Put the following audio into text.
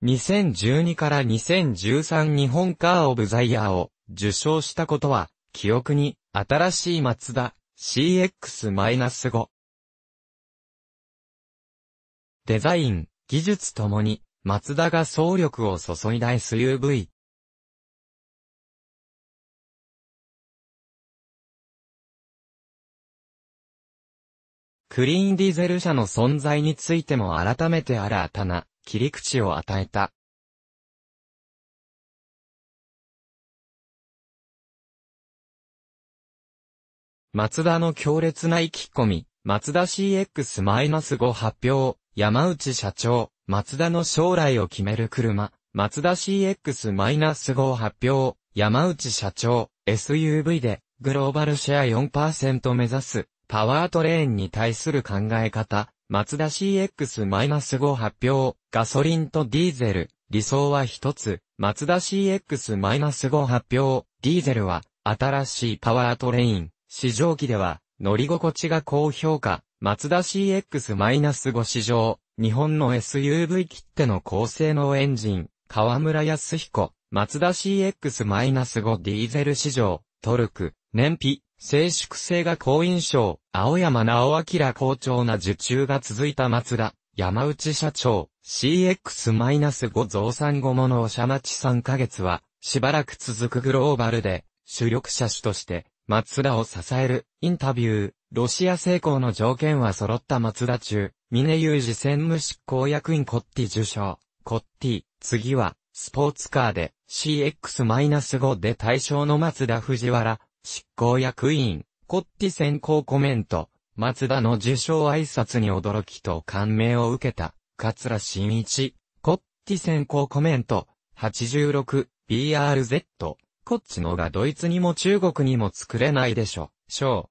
2012から2013日本カーオブザイヤーを受賞したことは、記憶に新しい松田 CX-5。デザイン、技術ともに、松田が総力を注いだ SUV。クリーンディゼル車の存在についても改めて新たな切り口を与えた。松田の強烈な意気込み、松田 CX-5 発表、山内社長、松田の将来を決める車、松田 CX-5 発表、山内社長、SUV で、グローバルシェア4%目指す、パワートレーンに対する考え方、マツダ CX-5 発表、ガソリンとディーゼル、理想は一つ、マツダ CX-5 発表、ディーゼルは、新しいパワートレイン、試乗機では、乗り心地が高評価、マツダ CX-5 市場、日本の SUV 切手の高性能エンジン、河村康彦、マツダ CX-5 ディーゼル市場、トルク、燃費、静粛性が好印象、青山直明好調な受注が続いた松田、山内社長、CX-5 増産後ものおしゃまち3ヶ月は、しばらく続くグローバルで、主力車種として、松田を支える、インタビュー、ロシア成功の条件は揃った松田中、峰雄二専務執行役員コッティ受賞、コッティ、次は、スポーツカーで、CX-5 で対象の松田藤原、執行役員、コッティ先行コメント、松田の受賞挨拶に驚きと感銘を受けた、桂新一、コッティ先行コメント、86、BRZ、こっちのがドイツにも中国にも作れないでしょ、章。